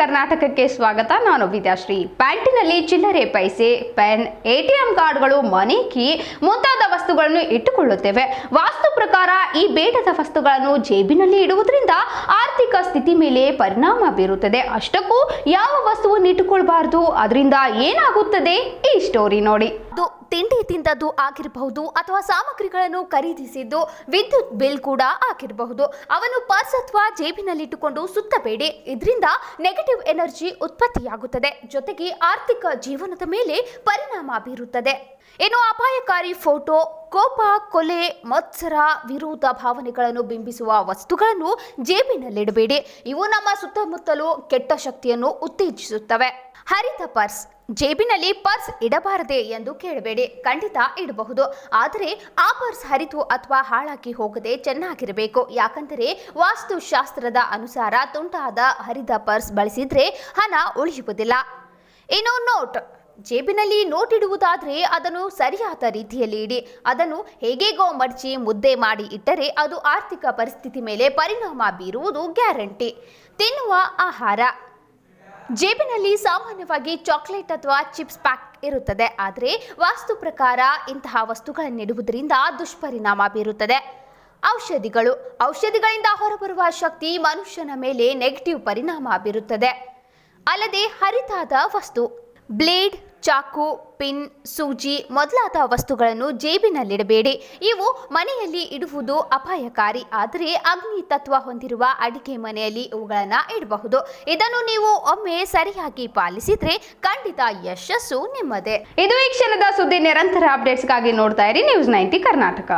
ಕರ್ನಾಟಕಕ್ಕೆ ಸ್ವಾಗತ ನಾನು ವಿದ್ಯಾಶ್ರೀ ಪ್ಯಾಂಟಿನಲ್ಲಿ ಚಿಲ್ಲರೆ ಪೈಸೆ ಪೆನ್ ಎಟಿಎಂ ಕಾರ್ಡ್ಗಳು ಮನಿ ಕೀ ಮುಂತಾದ ವಸ್ತುಗಳನ್ನು ಇಟ್ಟುಕೊಳ್ಳುತ್ತೇವೆ ವಾಸ್ತು ಪ್ರಕಾರ ಈ ಬೇಡದ ವಸ್ತುಗಳನ್ನು ಜೇಬಿನಲ್ಲಿ ಇಡುವುದರಿಂದ ಆರ್ಥಿಕ ಸ್ಥಿತಿ ಮೇಲೆ ಪರಿಣಾಮ ಬೀರುತ್ತದೆ ಅಷ್ಟಕ್ಕೂ ಯಾವ ವಸ್ತುವನ್ನು ಇಟ್ಟುಕೊಳ್ಬಾರ್ದು ಅದರಿಂದ ಏನಾಗುತ್ತದೆ ಈ ಸ್ಟೋರಿ ನೋಡಿ ತಿಂಡಿ ತಿಂದದ್ದು ಆಗಿರಬಹುದು ಅಥವಾ ಸಾಮಗ್ರಿಗಳನ್ನು ಖರೀದಿಸಿದ್ದು ವಿದ್ಯುತ್ ಬಿಲ್ ಕೂಡ ಆಗಿರಬಹುದು ಅವನು ಪರ್ಸ್ ಅಥವಾ ಜೇಬಿನಲ್ಲಿಟ್ಟುಕೊಂಡು ಸುತ್ತಬೇಡಿ ಇದರಿಂದ ನೆಗೆಟಿವ್ ಎನರ್ಜಿ ಉತ್ಪತ್ತಿಯಾಗುತ್ತದೆ ಜೊತೆಗೆ ಆರ್ಥಿಕ ಜೀವನದ ಮೇಲೆ ಪರಿಣಾಮ ಬೀರುತ್ತದೆ ಇನ್ನು ಅಪಾಯಕಾರಿ ಫೋಟೋ ಕೋಪ ಕೊಲೆ ಮತ್ಸರ ವಿರೋಧ ಭಾವನೆಗಳನ್ನು ಬಿಂಬಿಸುವ ವಸ್ತುಗಳನ್ನು ಜೇಬಿನಲ್ಲಿಡಬೇಡಿ ಇವು ನಮ್ಮ ಸುತ್ತಮುತ್ತಲು ಕೆಟ್ಟ ಶಕ್ತಿಯನ್ನು ಉತ್ತೇಜಿಸುತ್ತವೆ ಹರಿತ ಪರ್ಸ್ ಜೇಬಿನಲ್ಲಿ ಪರ್ಸ್ ಇಡಬಾರದೆ ಎಂದು ಕೇಳಬೇಡಿ ಖಂಡಿತ ಇಡಬಹುದು ಆದರೆ ಆ ಪರ್ಸ್ ಹರಿತು ಅಥವಾ ಹಾಳಾಗಿ ಹೋಗದೆ ಚೆನ್ನಾಗಿರಬೇಕು ಯಾಕಂದರೆ ವಾಸ್ತುಶಾಸ್ತ್ರದ ಅನುಸಾರ ತುಂಟಾದ ಹರಿದ ಪರ್ಸ್ ಬಳಸಿದರೆ ಹಣ ಉಳಿಯುವುದಿಲ್ಲ ಇನ್ನು ನೋಟ್ ಜೇಬಿನಲ್ಲಿ ನೋಟ್ ಇಡುವುದಾದರೆ ಅದನ್ನು ಸರಿಯಾದ ರೀತಿಯಲ್ಲಿ ಇಡಿ ಅದನ್ನು ಹೇಗೆಗೋ ಮಡಚಿ ಮುದ್ದೆ ಮಾಡಿ ಇಟ್ಟರೆ ಅದು ಆರ್ಥಿಕ ಪರಿಸ್ಥಿತಿ ಮೇಲೆ ಪರಿಣಾಮ ಬೀರುವುದು ಗ್ಯಾರಂಟಿ ತಿನ್ನುವ ಆಹಾರ ಜೇಬಿನಲ್ಲಿ ಸಾಮಾನ್ಯವಾಗಿ ಚಾಕ್ಲೇಟ್ ಅಥವಾ ಚಿಪ್ಸ್ ಪ್ಯಾಕ್ ಇರುತ್ತದೆ ಆದರೆ ವಾಸ್ತು ಪ್ರಕಾರ ಇಂತಹ ವಸ್ತುಗಳನ್ನಿಡುವುದರಿಂದ ದುಷ್ಪರಿಣಾಮ ಬೀರುತ್ತದೆ ಔಷಧಿಗಳು ಔಷಧಿಗಳಿಂದ ಹೊರಬರುವ ಶಕ್ತಿ ಮನುಷ್ಯನ ಮೇಲೆ ನೆಗೆಟಿವ್ ಪರಿಣಾಮ ಬೀರುತ್ತದೆ ಅಲ್ಲದೆ ಹರಿತಾದ ವಸ್ತು ಬ್ಲೇಡ್ ಚಾಕು ಪಿನ್ ಸೂಜಿ ಮೊದಲಾದ ವಸ್ತುಗಳನ್ನು ಜೇಬಿನಲ್ಲಿಡಬೇಡಿ ಇವು ಮನೆಯಲ್ಲಿ ಇಡುವುದು ಅಪಾಯಕಾರಿ ಆದರೆ ಅಗ್ನಿ ತತ್ವ ಹೊಂದಿರುವ ಅಡಿಕೆ ಮನೆಯಲ್ಲಿ ಇವುಗಳನ್ನು ಇಡಬಹುದು ಇದನ್ನು ನೀವು ಒಮ್ಮೆ ಸರಿಯಾಗಿ ಪಾಲಿಸಿದ್ರೆ ಖಂಡಿತ ಯಶಸ್ಸು ನಿಮ್ಮದೇ ಇದು ಈ ಕ್ಷಣದ ಸುದ್ದಿ ನಿರಂತರ ಅಪ್ಡೇಟ್ಸ್ಗಾಗಿ ನೋಡ್ತಾ ಇರಿ ನ್ಯೂಸ್ ನೈಂಟಿ ಕರ್ನಾಟಕ